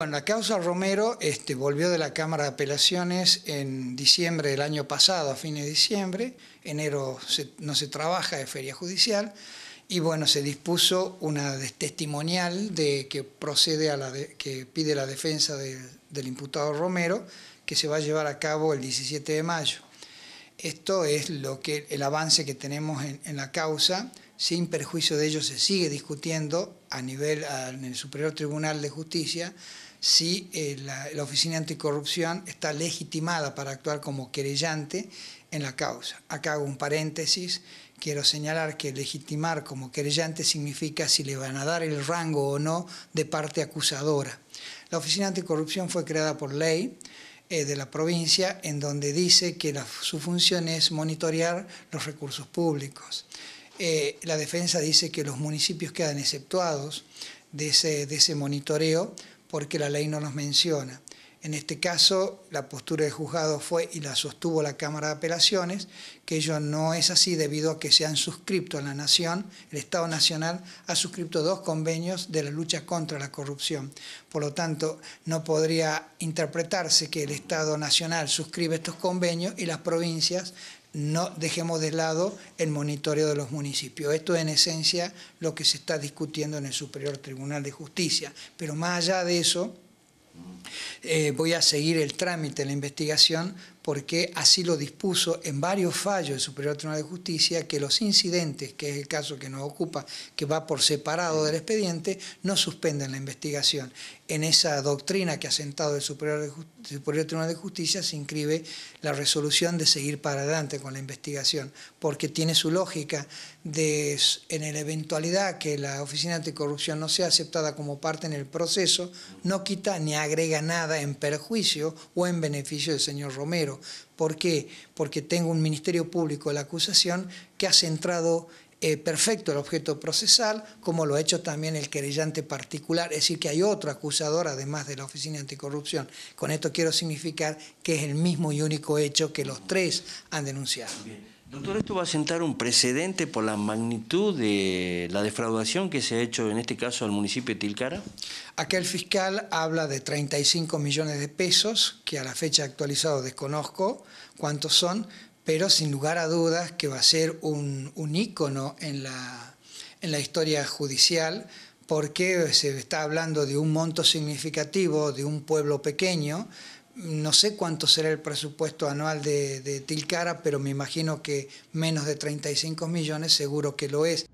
Bueno, la causa Romero este, volvió de la Cámara de Apelaciones en diciembre del año pasado, a fines de diciembre, enero no se trabaja de feria judicial, y bueno, se dispuso una testimonial de, que, procede a la que pide la defensa del imputado Romero, que se va a llevar a cabo el 17 de mayo. Esto es lo que, el avance que tenemos en, en la causa, sin perjuicio de ello se sigue discutiendo a nivel en el Superior Tribunal de Justicia si eh, la, Oficina Anticorrupción está legitimada para actuar como querellante en la causa. Acá hago un paréntesis, quiero señalar que legitimar como querellante significa si le van a dar el rango o no de parte acusadora. La Oficina Anticorrupción fue creada por ley, eh, de la provincia en donde dice que su función es monitorear los recursos públicos. Eh, la defensa dice que los municipios quedan exceptuados de ese monitoreo porque la ley no nos menciona. En este caso, la postura del juzgado fue y la sostuvo la Cámara de Apelaciones, que ello no es así debido a que se han suscrito en la Nación, el Estado Nacional ha suscrito dos convenios de la lucha contra la corrupción. Por lo tanto, no podría interpretarse que el Estado Nacional suscribe estos convenios y las provincias no dejemos de lado el monitoreo de los municipios. Esto es en esencia lo que se está discutiendo en el Superior Tribunal de Justicia. Pero más allá de eso, eh, voy a seguir el trámite, de la investigación, porque así lo dispuso en varios fallos del Superior Tribunal de Justicia, que los incidentes, que es el caso que nos ocupa, que va por separado del expediente, no suspenden la investigación. En esa doctrina que ha sentado el Superior, Superior Tribunal de Justicia se inscribe la resolución de seguir para adelante con la investigación, porque tiene su lógica de, en la eventualidad que la Oficina Anticorrupción no sea aceptada como parte en el proceso, no quita ni agrega nada en perjuicio o en beneficio del señor Romero ¿Por qué? Porque tengo un Ministerio Público de la acusación que ha centrado eh, perfecto el objeto procesal, como lo ha hecho también el querellante particular, es decir, que hay otro acusador además de la Oficina Anticorrupción. Con esto quiero significar que es el mismo y único hecho que los tres han denunciado. Doctor, esto va a sentar un precedente por la magnitud de la defraudación que se ha hecho en este caso al municipio de Tilcara. Aquel fiscal habla de 35 millones de pesos, que a la fecha actualizado desconozco cuántos son, pero sin lugar a dudas que va a ser un, un ícono en la, en la historia judicial, porque se está hablando de un monto significativo, de un pueblo pequeño, no sé cuánto será el presupuesto anual de, Tilcara, pero me imagino que menos de 35 millones seguro que lo es.